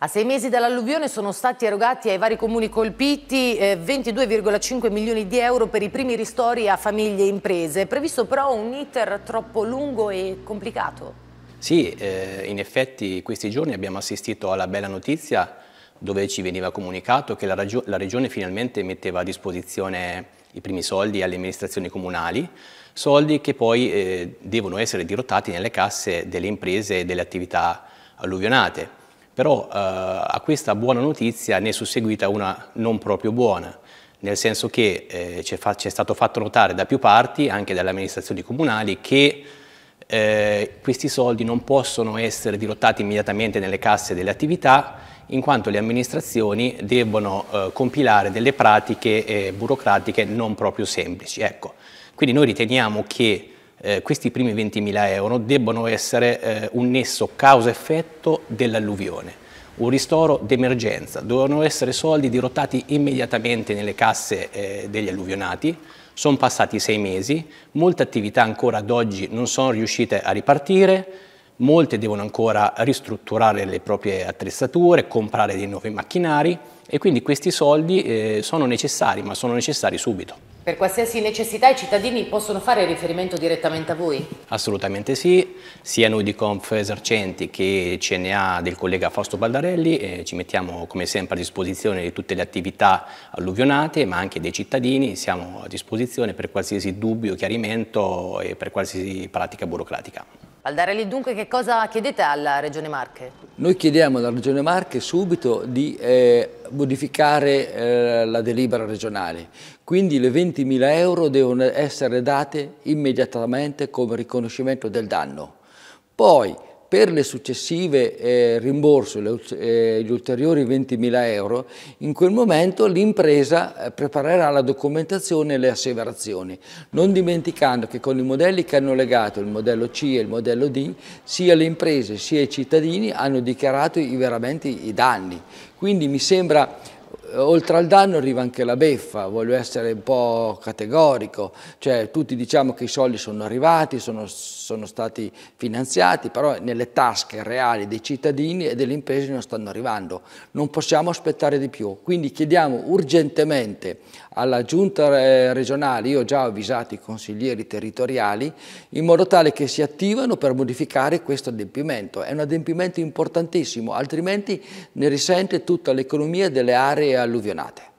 A sei mesi dall'alluvione sono stati erogati ai vari comuni colpiti 22,5 eh, milioni di euro per i primi ristori a famiglie e imprese. È previsto però un iter troppo lungo e complicato. Sì, eh, in effetti questi giorni abbiamo assistito alla bella notizia dove ci veniva comunicato che la, la Regione finalmente metteva a disposizione i primi soldi alle amministrazioni comunali, soldi che poi eh, devono essere dirottati nelle casse delle imprese e delle attività alluvionate. Però eh, a questa buona notizia ne è susseguita una non proprio buona, nel senso che eh, ci, è, è stato fatto notare da più parti, anche dalle amministrazioni comunali, che eh, questi soldi non possono essere dirottati immediatamente nelle casse delle attività, in quanto le amministrazioni devono eh, compilare delle pratiche eh, burocratiche non proprio semplici. Ecco. Quindi noi riteniamo che eh, questi primi 20.000 euro debbano essere eh, un nesso causa-effetto dell'alluvione, un ristoro d'emergenza, dovevano essere soldi dirottati immediatamente nelle casse eh, degli alluvionati, sono passati sei mesi, molte attività ancora ad oggi non sono riuscite a ripartire, Molte devono ancora ristrutturare le proprie attrezzature, comprare dei nuovi macchinari e quindi questi soldi eh, sono necessari, ma sono necessari subito. Per qualsiasi necessità i cittadini possono fare riferimento direttamente a voi? Assolutamente sì, sia noi di Conf Esercenti che CNA del collega Fausto Baldarelli, eh, ci mettiamo come sempre a disposizione di tutte le attività alluvionate, ma anche dei cittadini, siamo a disposizione per qualsiasi dubbio, chiarimento e per qualsiasi pratica burocratica. Aldarelli, dunque che cosa chiedete alla Regione Marche? Noi chiediamo alla Regione Marche subito di eh, modificare eh, la delibera regionale, quindi le 20.000 euro devono essere date immediatamente come riconoscimento del danno. Poi per le successive eh, rimborso, le, eh, gli ulteriori 20.000 euro, in quel momento l'impresa eh, preparerà la documentazione e le asseverazioni, non dimenticando che con i modelli che hanno legato, il modello C e il modello D, sia le imprese sia i cittadini hanno dichiarato i, veramente i danni. Quindi mi sembra eh, oltre al danno arriva anche la beffa, voglio essere un po' categorico, cioè tutti diciamo che i soldi sono arrivati, sono, sono, stati finanziati, però nelle tasche reali dei cittadini e delle imprese non stanno arrivando, non possiamo aspettare di più, quindi chiediamo urgentemente alla giunta eh, regionale, io già ho avvisato i consiglieri territoriali, in modo tale che si attivano per modificare questo adempimento, è un adempimento importantissimo, altrimenti ne risente tutta l'economia delle aree aluvionate.